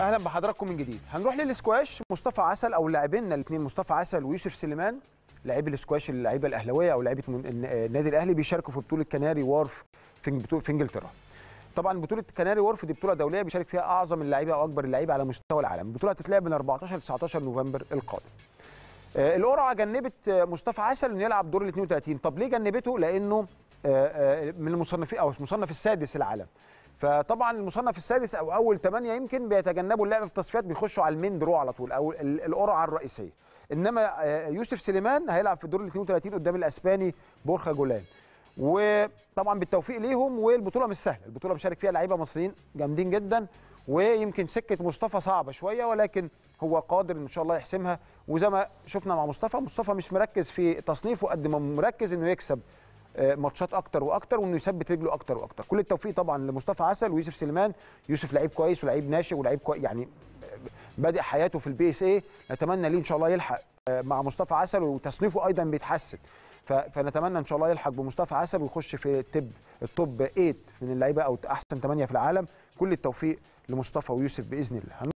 اهلا بحضراتكم من جديد هنروح للسكواش مصطفى عسل او لاعبينا الاثنين مصطفى عسل ويوسف سليمان لاعبي السكواش اللعيبه الاهلاويه او لعيبه النادي الاهلي بيشاركوا في بطوله كناري وارف في انجلترا طبعا بطوله كناري وورف دي بطوله دوليه بيشارك فيها اعظم اللعيبه او اكبر اللعيبه على مستوى العالم البطوله هتتلعب من 14 ل 19 نوفمبر القادم آه، القرعه جنبت آه، مصطفى عسل انه يلعب دور ال 32 طب ليه جنبته لانه آه، من المصنفين او المصنف السادس العالم فطبعا المصنف السادس او اول ثمانيه يمكن بيتجنبوا اللعب في التصفيات بيخشوا على المين درو على طول او القرعه الرئيسيه انما آه، يوسف سليمان هيلعب في الدور ال 32 قدام الاسباني بورخا جولان وطبعا بالتوفيق ليهم والبطوله مش سهله البطوله بيشارك فيها لعيبه مصريين جامدين جدا ويمكن سكه مصطفى صعبه شويه ولكن هو قادر ان شاء الله يحسمها وزي ما شفنا مع مصطفى مصطفى مش مركز في تصنيفه قد ما مركز انه يكسب آه، ماتشات اكتر واكتر وانه يثبت رجله اكتر واكتر كل التوفيق طبعا لمصطفى عسل ويوسف سليمان يوسف لعيب كويس ولعيب ناشئ ولعيب كويس يعني بادئ حياته في البي اس اي نتمنى ليه ان شاء الله يلحق آه، مع مصطفى عسل وتصنيفه ايضا بيتحسن فنتمنى ان شاء الله يلحق بمصطفى عسل ويخش في التب التوب 8 من اللعيبه او احسن 8 في العالم كل التوفيق لمصطفى ويوسف باذن الله